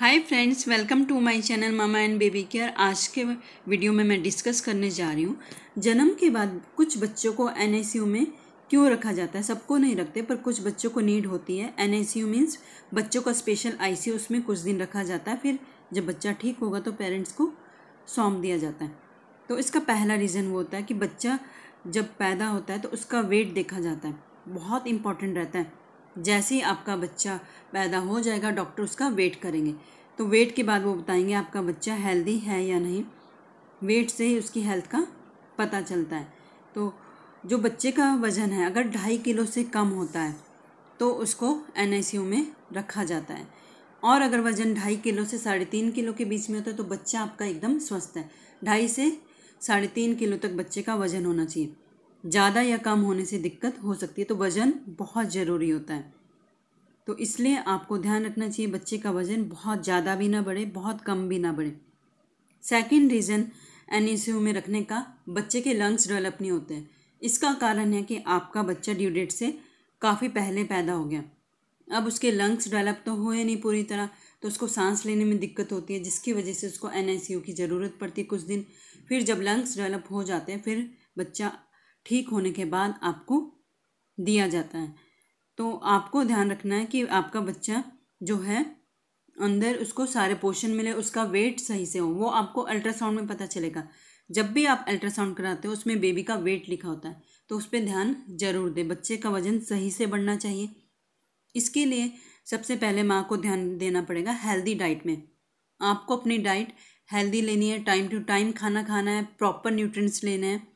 hi friends welcome to my channel mama and baby care आज के video में मैं डिस्कस करने जा रही हूँ जन्म के बाद कुछ बच्चों को एन में क्यों रखा जाता है सबको नहीं रखते पर कुछ बच्चों को नीड होती है एन मीन्स बच्चों का स्पेशल आई उसमें कुछ दिन रखा जाता है फिर जब बच्चा ठीक होगा तो पेरेंट्स को सौंप दिया जाता है तो इसका पहला रीज़न वो होता है कि बच्चा जब पैदा होता है तो उसका वेट देखा जाता है बहुत इंपॉर्टेंट रहता है जैसे ही आपका बच्चा पैदा हो जाएगा डॉक्टर उसका वेट करेंगे तो वेट के बाद वो बताएंगे आपका बच्चा हेल्दी है या नहीं वेट से ही उसकी हेल्थ का पता चलता है तो जो बच्चे का वज़न है अगर ढाई किलो से कम होता है तो उसको एन में रखा जाता है और अगर वज़न ढाई किलो से साढ़े तीन किलो के बीच में होता है तो बच्चा आपका एकदम स्वस्थ है ढाई से साढ़े तीन किलो तक बच्चे का वज़न होना चाहिए ज़्यादा या कम होने से दिक्कत हो सकती है तो वज़न बहुत ज़रूरी होता है तो इसलिए आपको ध्यान रखना चाहिए बच्चे का वज़न बहुत ज़्यादा भी ना बढ़े बहुत कम भी ना बढ़े सेकेंड रीज़न एन में रखने का बच्चे के लंग्स डेवलप नहीं होते हैं इसका कारण है कि आपका बच्चा ड्यू डेट से काफ़ी पहले पैदा हो गया अब उसके लंग्स डेवलप तो हुए नहीं पूरी तरह तो उसको सांस लेने में दिक्कत होती है जिसकी वजह से उसको एन e की ज़रूरत पड़ती है कुछ दिन फिर जब लंग्स डेवलप हो जाते हैं फिर बच्चा ठीक होने के बाद आपको दिया जाता है तो आपको ध्यान रखना है कि आपका बच्चा जो है अंदर उसको सारे पोषण मिले उसका वेट सही से हो वो आपको अल्ट्रासाउंड में पता चलेगा जब भी आप अल्ट्रासाउंड कराते हो उसमें बेबी का वेट लिखा होता है तो उस पर ध्यान जरूर दें बच्चे का वजन सही से बढ़ना चाहिए इसके लिए सबसे पहले माँ को ध्यान देना पड़ेगा हेल्दी डाइट में आपको अपनी डाइट हेल्दी लेनी है टाइम टू टाइम खाना खाना है प्रॉपर न्यूट्रिएंट्स लेने हैं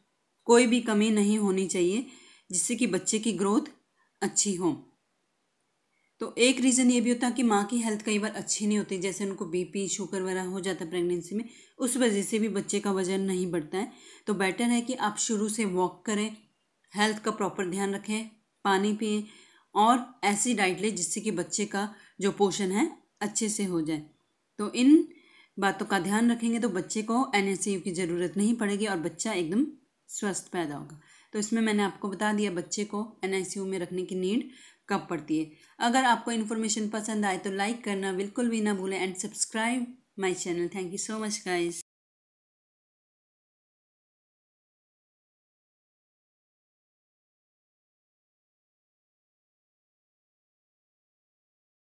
कोई भी कमी नहीं होनी चाहिए जिससे कि बच्चे की ग्रोथ अच्छी हो तो एक रीज़न ये भी होता है कि माँ की हेल्थ कई बार अच्छी नहीं होती जैसे उनको बीपी शुगर वगैरह हो जाता है प्रेगनेंसी में उस वजह से भी बच्चे का वजन नहीं बढ़ता है तो बेटर है कि आप शुरू से वॉक करें हेल्थ का प्रॉपर ध्यान रखें पानी पिए और ऐसी डाइट लें जिससे कि बच्चे का जो पोषण है अच्छे से हो जाए तो इन बातों का ध्यान रखेंगे तो बच्चे को एन की ज़रूरत नहीं पड़ेगी और बच्चा एकदम स्वस्थ पैदा होगा तो इसमें मैंने आपको बता दिया बच्चे को एन में रखने की नीड कब पड़ती है अगर आपको इन्फॉर्मेशन पसंद आए तो लाइक करना बिल्कुल भी ना भूलें and subscribe my channel thank you so much guys